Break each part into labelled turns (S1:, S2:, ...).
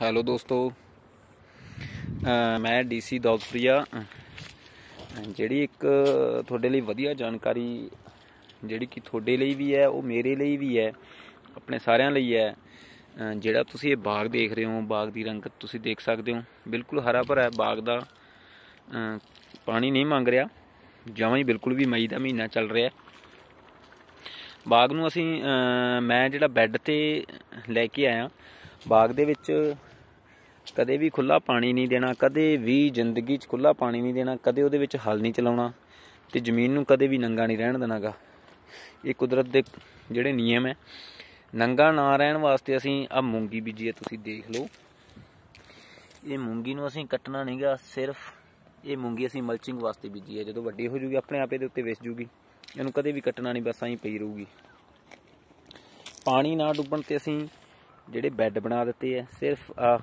S1: Hello ਦੋਸਤੋ ਮੈਂ DC ਦੌਲਤਪ੍ਰਿਆ ਜਿਹੜੀ ਇੱਕ ਤੁਹਾਡੇ ਲਈ ਵਧੀਆ ਜਾਣਕਾਰੀ ਜਿਹੜੀ ਕਿ ਤੁਹਾਡੇ ਲਈ ਵੀ ਹੈ ਉਹ ਮੇਰੇ ਲਈ ਵੀ ਹੈ ਆਪਣੇ ਸਾਰਿਆਂ ਲਈ ਹੈ ਜਿਹੜਾ ਤੁਸੀਂ ਇਹ ਬਾਗ ਦੇਖ ਰਹੇ ਹੋ ਬਾਗ ਦੀ ਰੰਗਤ ਤੁਸੀਂ ਦੇਖ ਸਕਦੇ ਹੋ ਬਿਲਕੁਲ ਹਰਾ ਭਰਾ ਹੈ ਬਾਗ ਦਾ ਪਾਣੀ ਨਹੀਂ ਮੰਗ ਰਿਹਾ ਜਮਾਂ ਹੀ ਬਿਲਕੁਲ ਵੀ ਮਈ ਦਾ ਮਹੀਨਾ ਚੱਲ ਰਿਹਾ ਬਾਗ ਨੂੰ ਅਸੀਂ ਮੈਂ ਜਿਹੜਾ ਬੈੱਡ ਤੇ ਲੈ ਕੇ ਆਇਆ ਬਾਗ ਦੇ ਵਿੱਚ ਕਦੇ ਵੀ ਖੁੱਲਾ ਪਾਣੀ ਨਹੀਂ ਦੇਣਾ ਕਦੇ ਵੀ ਜ਼ਿੰਦਗੀ 'ਚ ਖੁੱਲਾ ਪਾਣੀ ਨਹੀਂ ਦੇਣਾ ਕਦੇ ਉਹਦੇ ਵਿੱਚ ਹਲ ਨਹੀਂ ਚਲਾਉਣਾ ਤੇ ਜ਼ਮੀਨ ਨੂੰ ਕਦੇ ਵੀ ਨੰਗਾ ਨਹੀਂ ਰਹਿਣ ਦੇਣਾਗਾ ਇਹ ਕੁਦਰਤ ਦੇ ਜਿਹੜੇ ਨਿਯਮ ਹੈ ਨੰਗਾ ਨਾ ਰਹਿਣ ਵਾਸਤੇ ਅਸੀਂ ਆ ਮੂੰਗੀ ਬੀਜੀ ਹੈ ਤੁਸੀਂ ਦੇਖ ਲਓ ਇਹ ਮੂੰਗੀ ਨੂੰ ਅਸੀਂ ਕੱਟਣਾ ਨਹੀਂਗਾ ਸਿਰਫ ਇਹ ਮੂੰਗੀ ਅਸੀਂ ਮਲਚਿੰਗ ਵਾਸਤੇ ਬੀਜੀ ਹੈ ਜਦੋਂ ਵੱਡੀ ਹੋ ਜੂਗੀ ਆਪਣੇ ਆਪੇ ਦੇ ਉੱਤੇ ਵਿਸ ਜੂਗੀ ਇਹਨੂੰ ਕਦੇ ਵੀ ਕੱਟਣਾ ਨਹੀਂ ਬਸ ਐਂ ਪਈ ਰਹੂਗੀ ਪਾਣੀ ਨਾ ਡੁੱਬਣ ਤੇ ਅਸੀਂ ਜਿਹੜੇ ਬੈੱਡ ਬਣਾ ਦਿੱਤੇ ਐ ਸਿਰਫ ਆ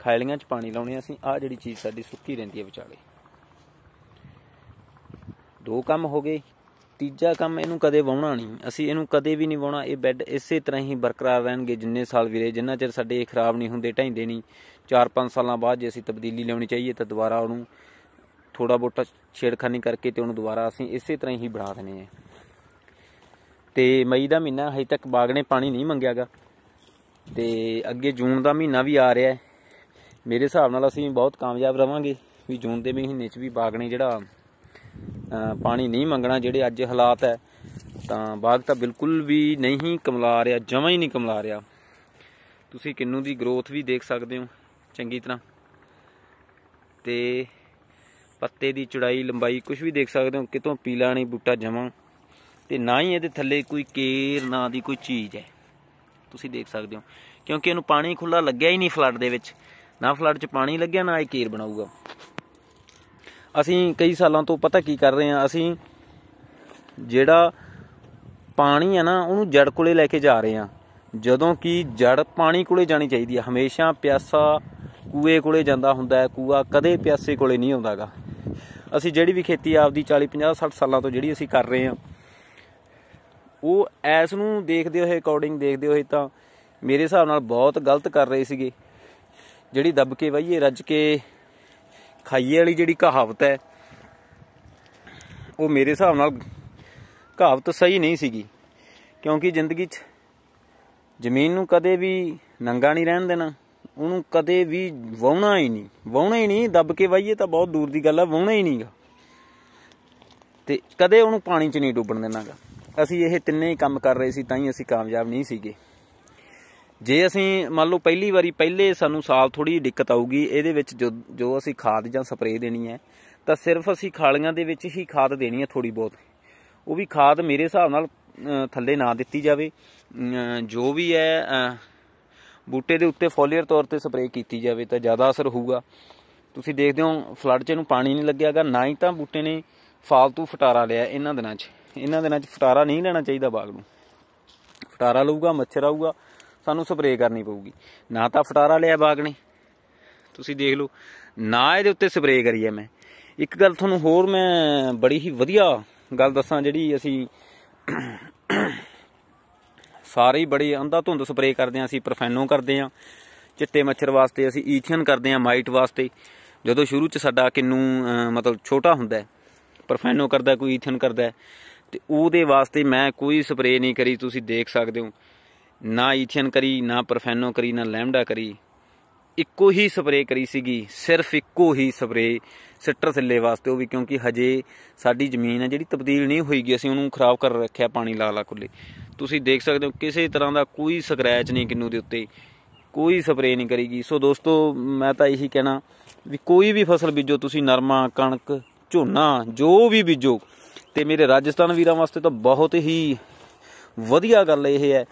S1: ਖਾਇਲੀਆਂ 'ਚ ਪਾਣੀ ਲਾਉਣੇ ਅਸੀਂ ਆ ਜਿਹੜੀ ਚੀਜ਼ ਸਾਡੀ ਸੁੱਕੀ ਰਹਿੰਦੀ ਹੈ ਵਿਚਾਲੇ ਦੋ ਕੰਮ ਹੋ ਗਏ ਤੀਜਾ ਕੰਮ ਇਹਨੂੰ ਕਦੇ ਵਾਉਣਾ ਨਹੀਂ ਅਸੀਂ ਇਹਨੂੰ ਕਦੇ ਵੀ ਨਹੀਂ ਵਾਉਣਾ ਇਹ ਬੈੱਡ ਇਸੇ ਤਰ੍ਹਾਂ ਹੀ ਬਰਕਰਾਰ ਰਹਿਣਗੇ ਜਿੰਨੇ ਸਾਲ ਵੀਰੇ ਜਿੰਨਾ ਚਿਰ ਸਾਡੇ ਇਹ ਖਰਾਬ ਨਹੀਂ ਹੁੰਦੇ ਢਾਈਂਦੇ ਨਹੀਂ 4-5 ਸਾਲਾਂ ਬਾਅਦ ਜੇ ਅਸੀਂ ਤਬਦੀਲੀ ਲਿਆਉਣੀ ਚਾਹੀਏ ਤਾਂ ਦੁਬਾਰਾ ਉਹਨੂੰ ਥੋੜਾ ਬੋਟਾ ਛੇੜਖਾਨੀ ਕਰਕੇ ਤੇ ਉਹਨੂੰ ਦੁਬਾਰਾ ਅਸੀਂ ਇਸੇ ਤਰ੍ਹਾਂ ਹੀ ਬਣਾ ਦਨੇ ਆ ਤੇ ਮਈ ਦਾ ਮਹੀਨਾ ਹਜੇ ਤੱਕ ਬਾਗ ਨੇ ਪਾਣੀ ਨਹੀਂ ਮੰਗਿਆਗਾ ਤੇ ਅੱਗੇ ਜੂਨ ਦਾ ਮਹੀਨਾ ਵੀ ਆ ਰਿਹਾ ਹੈ ਮੇਰੇ ਹਿਸਾਬ ਨਾਲ ਅਸੀਂ ਬਹੁਤ ਕਾਮਯਾਬ ਰਵਾਂਗੇ ਵੀ ਜੂਨ ਦੇ ਮਹੀਨੇ 'ਚ ਵੀ ਬਾਗ ਨੇ ਜਿਹੜਾ ਪਾਣੀ ਨਹੀਂ ਮੰਗਣਾ ਜਿਹੜੇ ਅੱਜ ਹਾਲਾਤ ਹੈ ਤਾਂ ਬਾਗ ਤਾਂ ਬਿਲਕੁਲ ਵੀ ਨਹੀਂ ਕਮਲਾ ਰਿਹਾ ਜਮਾ ਹੀ ਨਹੀਂ ਕਮਲਾ ਰਿਹਾ ਤੁਸੀਂ ਕਿੰਨੂ ਦੀ ਗਰੋਥ ਵੀ ਦੇਖ ਸਕਦੇ ਹੋ ਚੰਗੀ ਤਰ੍ਹਾਂ ਤੇ ਪੱਤੇ ਦੀ ਚੜਾਈ ਲੰਬਾਈ ਕੁਝ ਵੀ ਦੇਖ ਸਕਦੇ ਹੋ ਕਿਤੋਂ ਪੀਲਾ ਨਹੀਂ ਬੂਟਾ ਜਮਾ ਤੇ ਨਾ ਹੀ ਇਹਦੇ ਥੱਲੇ ਕੋਈ ਕੇਰ ਨਾ ਦੀ ਕੋਈ ਚੀਜ਼ ਹੈ ਤੁਸੀਂ ਦੇਖ ਸਕਦੇ ਹੋ ਕਿਉਂਕਿ ਇਹਨੂੰ ਪਾਣੀ ਖੁੱਲਾ ਲੱਗਿਆ ਹੀ ਨਹੀਂ ਫਲੱਡ ਦੇ ਵਿੱਚ ਨਾ ਫਲੱਡ 'ਚ ਪਾਣੀ ਲੱਗਿਆ ਨਾ ਇਹ ਕੀਰ ਬਣਾਊਗਾ ਅਸੀਂ ਕਈ ਸਾਲਾਂ ਤੋਂ ਪਤਾ ਕੀ ਕਰ ਰਹੇ ਆ ਅਸੀਂ ਜਿਹੜਾ ਪਾਣੀ ਹੈ ਨਾ ਉਹਨੂੰ ਜੜ ਕੋਲੇ ਲੈ ਕੇ ਜਾ ਰਹੇ ਆ ਜਦੋਂ ਕਿ ਜੜ ਪਾਣੀ ਕੋਲੇ ਜਾਣੀ ਚਾਹੀਦੀ ਹੈ ਹਮੇਸ਼ਾ ਪਿਆਸਾ ਕੂਏ ਕੋਲੇ ਜਾਂਦਾ ਹੁੰਦਾ ਹੈ ਕੂਆ ਕਦੇ ਪਿਆਸੇ ਕੋਲੇ ਨਹੀਂ ਆਉਂਦਾਗਾ ਅਸੀਂ ਜਿਹੜੀ ਵੀ ਖੇਤੀ ਆਪਦੀ 40 50 60 ਸਾਲਾਂ ਤੋਂ ਜਿਹੜੀ ਅਸੀਂ ਕਰ ਰਹੇ ਆ ਉਹ ਐਸ ਨੂੰ ਦੇਖਦੇ ਹੋਏ ਅਕੋਰਡਿੰਗ ਦੇਖਦੇ ਹੋਏ ਤਾਂ ਮੇਰੇ ਹਿਸਾਬ ਨਾਲ ਬਹੁਤ ਗਲਤ ਕਰ ਰਹੇ ਸੀਗੇ ਜਿਹੜੀ ਦੱਬ ਕੇ ਵਈਏ ਰੱਜ ਕੇ ਖਾਈਏ ਵਾਲੀ ਜਿਹੜੀ ਕਹਾਵਤ ਹੈ ਉਹ ਮੇਰੇ ਹਿਸਾਬ ਨਾਲ ਕਹਾਵਤ ਸਹੀ ਨਹੀਂ ਸੀਗੀ ਕਿਉਂਕਿ ਜ਼ਿੰਦਗੀ 'ਚ ਜ਼ਮੀਨ ਨੂੰ ਕਦੇ ਵੀ ਨੰਗਾ ਨਹੀਂ ਰਹਿਣ ਦੇਣਾ ਉਹਨੂੰ ਕਦੇ ਵੀ ਵਾਉਣਾ ਹੀ ਨਹੀਂ ਵਾਉਣਾ ਹੀ ਨਹੀਂ ਦੱਬ ਕੇ ਵਾਈਏ ਤਾਂ ਬਹੁਤ ਦੂਰ ਦੀ ਗੱਲ ਆ ਵਾਉਣਾ ਹੀ ਨਹੀਂਗਾ ਤੇ ਕਦੇ ਉਹਨੂੰ ਪਾਣੀ 'ਚ ਨਹੀਂ ਡੁੱਬਣ ਦੇਣਾਗਾ ਅਸੀਂ ਇਹ ਤਿੰਨੇ ਹੀ ਕੰਮ ਕਰ ਰਹੇ ਸੀ ਤਾਂ ਹੀ ਅਸੀਂ ਕਾਮਯਾਬ ਨਹੀਂ ਸੀਗੇ ਜੇ ਅਸੀਂ ਮੰਨ ਲਓ ਪਹਿਲੀ ਵਾਰੀ ਪਹਿਲੇ ਸਾਨੂੰ ਸਾਲ ਥੋੜੀ ਦਿੱਕਤ ਆਊਗੀ ਇਹਦੇ ਵਿੱਚ ਜੋ ਅਸੀਂ ਖਾਦ ਜਾਂ ਸਪਰੇਅ ਦੇਣੀ ਹੈ ਤਾਂ ਸਿਰਫ ਅਸੀਂ ਖਾਲੀਆਂ ਦੇ ਵਿੱਚ ਹੀ ਖਾਦ ਦੇਣੀ ਹੈ ਥੋੜੀ ਬਹੁਤ ਉਹ ਵੀ ਖਾਦ ਮੇਰੇ ਹਿਸਾਬ ਨਾਲ ਥੱਲੇ ਨਾ ਦਿੱਤੀ ਜਾਵੇ ਜੋ ਵੀ ਹੈ ਬੂਟੇ ਦੇ ਉੱਤੇ ਫੋਲੀਅਰ ਤੌਰ ਤੇ ਸਪਰੇਅ ਕੀਤੀ ਜਾਵੇ ਤਾਂ ਜ਼ਿਆਦਾ ਅਸਰ ਹੋਊਗਾ ਤੁਸੀਂ ਦੇਖਦੇ ਹੋ ਫਲੱਡ 'ਚ ਇਹਨੂੰ ਪਾਣੀ ਨਹੀਂ ਲੱਗਿਆਗਾ ਨਾ ਹੀ ਤਾਂ ਬੂਟੇ ਨੇ ਫਾਲਤੂ ਫਟਾਰਾ ਲਿਆ ਇਹਨਾਂ ਦਿਨਾਂ 'ਚ ਇਹਨਾਂ ਦਿਨਾਂ 'ਚ ਫਟਾਰਾ ਨਹੀਂ ਲੈਣਾ ਚਾਹੀਦਾ ਬਾਗ ਨੂੰ ਫਟਾਰਾ ਲਊਗਾ ਮੱਛਰ ਆਊਗਾ ਸਾਨੂੰ ਸਪਰੇਅ ਕਰਨੀ ਪਊਗੀ ਨਾ ਤਾਂ ਫਟਾਰਾ ਲਿਆ ਬਾਗ ਨੇ ਤੁਸੀਂ ਦੇਖ ਲਓ ਨਾ ਇਹਦੇ ਉੱਤੇ ਸਪਰੇਅ ਕਰੀਏ ਮੈਂ ਇੱਕ ਗੱਲ ਤੁਹਾਨੂੰ ਹੋਰ ਮੈਂ ਬੜੀ ਹੀ ਵਧੀਆ ਗੱਲ ਦੱਸਾਂ ਜਿਹੜੀ ਅਸੀਂ ਸਾਰੇ ਹੀ ਬੜੀ ਅੰਧਾ ਧੁੰਦ ਸਪਰੇਅ ਕਰਦੇ ਆਂ ਅਸੀਂ ਪ੍ਰੋਫੈਨੋ ਕਰਦੇ ਆਂ ਚਿੱਟੇ ਮੱਛਰ ਵਾਸਤੇ ਅਸੀਂ ਈਥੀਅਨ ਕਰਦੇ ਆਂ ਮਾਈਟ ਵਾਸਤੇ ਜਦੋਂ ਸ਼ੁਰੂ ਚ ਸਾਡਾ ਕਿੰਨੂ ਮਤਲਬ ਛੋਟਾ ਹੁੰਦਾ ਪ੍ਰੋਫੈਨੋ ਕਰਦਾ ਕੋਈ ਈਥਨ ਕਰਦਾ ਤੇ ਉਹਦੇ ਵਾਸਤੇ ਮੈਂ ਕੋਈ ਸਪਰੇਅ ਨਹੀਂ ਕਰੀ ਤੁਸੀਂ ਦੇਖ ਸਕਦੇ ਹੋ ਨਾ ਈਥੀਅਨ ਕਰੀ ਨਾ ਪਰਫੈਨੋ ਕਰੀ ਨਾ ਲੈਮਡਾ ਕਰੀ ਇੱਕੋ ਹੀ ਸਪਰੇ ਕਰੀ ਸੀਗੀ ਸਿਰਫ ਇੱਕੋ ਹੀ ਸਪਰੇ ਸਿੱਟਰ ਥੱਲੇ ਵਾਸਤੇ ਉਹ ਵੀ ਕਿਉਂਕਿ ਹਜੇ ਸਾਡੀ ਜ਼ਮੀਨ ਹੈ ਜਿਹੜੀ ਤਬਦੀਲ ਨਹੀਂ ਹੋਈ ਗਈ ਅਸੀਂ ਉਹਨੂੰ ਖਰਾਬ ਕਰ ਰੱਖਿਆ ਪਾਣੀ ਲਾ ਲਾ ਕੁੱਲੇ ਤੁਸੀਂ ਦੇਖ ਸਕਦੇ ਹੋ ਕਿਸੇ ਤਰ੍ਹਾਂ ਦਾ ਕੋਈ ਸਕ੍ਰੈਚ ਨਹੀਂ ਕਿੰਨੂ ਦੇ ਉੱਤੇ ਕੋਈ ਸਪਰੇ ਨਹੀਂ ਕਰੀਗੀ ਸੋ ਦੋਸਤੋ ਮੈਂ ਤਾਂ ਇਹੀ ਕਹਿਣਾ ਵੀ ਕੋਈ ਵੀ ਫਸਲ ਬੀਜੋ ਤੁਸੀਂ ਨਰਮਾ ਕਣਕ ਝੋਨਾ ਜੋ ਵੀ ਬੀਜੋ ਤੇ ਮੇਰੇ ਰਾਜਸਥਾਨ ਵੀਰਾਂ ਵਾਸਤੇ ਤਾਂ ਬਹੁਤ ਹੀ ਵਧੀਆ ਗੱਲ ਇਹ ਹੈ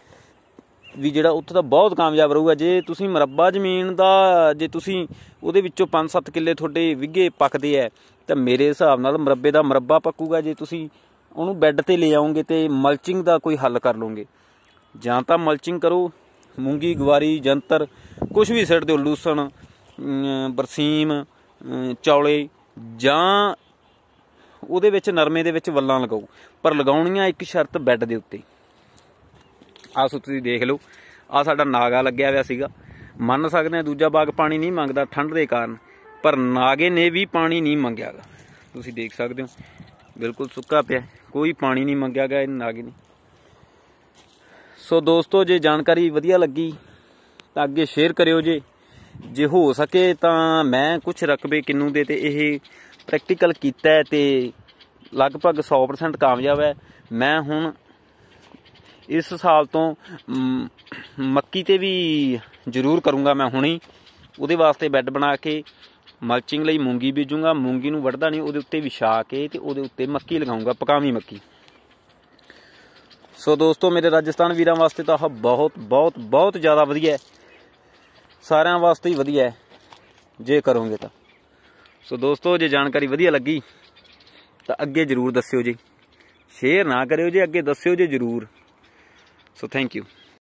S1: ਵੀ ਜਿਹੜਾ ਉੱਥੇ ਦਾ ਬਹੁਤ ਕਾਮਯਾਬ ਰਹੂਗਾ ਜੇ ਤੁਸੀਂ ਮਰੱਬਾ ਜ਼ਮੀਨ ਦਾ ਜੇ ਤੁਸੀਂ ਉਹਦੇ ਵਿੱਚੋਂ 5-7 ਕਿੱਲੇ ਤੁਹਾਡੇ ਵਿੱਗੇ ਪੱਕਦੇ ਐ ਤਾਂ ਮੇਰੇ ਹਿਸਾਬ ਨਾਲ ਮਰੱਬੇ ਦਾ ਮਰੱਬਾ ਪੱਕੂਗਾ ਜੇ ਤੁਸੀਂ ਉਹਨੂੰ ਬੈੱਡ ਤੇ ਲੈ ਆਉਂਗੇ ਤੇ ਮਲਚਿੰਗ ਦਾ ਕੋਈ ਹੱਲ ਕਰ ਲਓਗੇ ਜਾਂ ਤਾਂ ਮਲਚਿੰਗ ਕਰੋ ਮੂੰਗੀ ਗਵਾਰੀ ਜੰਤਰ ਕੁਝ ਵੀ ਸਿੱਟ ਦਿਓ ਲੂਸਣ ਬਰਸੀਮ ਚੌਲੇ ਜਾਂ ਉਹਦੇ ਵਿੱਚ ਨਰਮੇ ਦੇ ਵਿੱਚ ਵੱਲਾਂ ਲਗਾਓ ਪਰ ਲਗਾਉਣੀਆਂ ਇੱਕ ਸ਼ਰਤ ਬੈੱਡ ਦੇ ਉੱਤੇ ਆਹ ਤੁਸੀਂ ਦੇਖ ਲਓ ਆ ਸਾਡਾ ਨਾਗਾ ਲੱਗਿਆ ਹੋਇਆ ਸੀਗਾ ਮੰਨ ਸਕਦੇ ਆ ਦੂਜਾ ਬਾਗ ਪਾਣੀ ਨਹੀਂ ਮੰਗਦਾ ਠੰਡ ਦੇ ਕਾਰਨ ਪਰ ਨਾਗੇ ਨੇ ਵੀ ਪਾਣੀ ਨਹੀਂ ਮੰਗਿਆਗਾ ਤੁਸੀਂ ਦੇਖ ਸਕਦੇ ਹੋ ਬਿਲਕੁਲ ਸੁੱਕਾ ਪਿਆ ਕੋਈ ਪਾਣੀ ਨਹੀਂ ਮੰਗਿਆ ਗਿਆ ਇਹ ਨਾਗੇ ਨੇ ਸੋ ਦੋਸਤੋ ਜੇ ਜਾਣਕਾਰੀ ਵਧੀਆ ਲੱਗੀ ਤਾਂ ਅੱਗੇ ਸ਼ੇਅਰ ਕਰਿਓ ਜੇ ਜੇ ਹੋ ਸਕੇ ਤਾਂ ਮੈਂ ਕੁਝ ਰਕਬੇ ਕਿੰਨੂ ਦੇ ਤੇ ਇਹ ਪ੍ਰੈਕਟੀਕਲ ਕੀਤਾ ਤੇ ਲਗਭਗ 100% ਕਾਮਯਾਬ ਹੈ ਮੈਂ ਹੁਣ ਇਸ ਸਾਲ ਤੋਂ ਮੱਕੀ ਤੇ ਵੀ ਜ਼ਰੂਰ ਕਰੂੰਗਾ ਮੈਂ ਹੁਣੇ ਉਹਦੇ ਵਾਸਤੇ ਬੈੱਡ ਬਣਾ ਕੇ ਮਲਚਿੰਗ ਲਈ ਮੂੰਗੀ ਬੀਜੂਗਾ ਮੂੰਗੀ ਨੂੰ ਵੱਢਦਾ ਨਹੀਂ ਉਹਦੇ ਉੱਤੇ ਵਿਛਾ ਕੇ ਤੇ ਉਹਦੇ ਉੱਤੇ ਮੱਕੀ ਲਗਾਉਂਗਾ ਪਕਾਵੀ ਮੱਕੀ ਸੋ ਦੋਸਤੋ ਮੇਰੇ ਰਾਜਸਥਾਨ ਵੀਰਾਂ ਵਾਸਤੇ ਤਾਂ ਆਹ ਬਹੁਤ ਬਹੁਤ ਬਹੁਤ ਜ਼ਿਆਦਾ ਵਧੀਆ ਹੈ ਸਾਰਿਆਂ ਵਾਸਤੇ ਹੀ ਵਧੀਆ ਹੈ ਜੇ ਕਰੋਗੇ ਤਾਂ ਸੋ ਦੋਸਤੋ ਜੇ ਜਾਣਕਾਰੀ ਵਧੀਆ ਲੱਗੀ ਤਾਂ ਅੱਗੇ ਜਰੂਰ ਦੱਸਿਓ ਜੀ ਸ਼ੇਅਰ ਨਾ ਕਰਿਓ ਜੀ ਅੱਗੇ ਦੱਸਿਓ ਜੀ ਜਰੂਰ So thank you.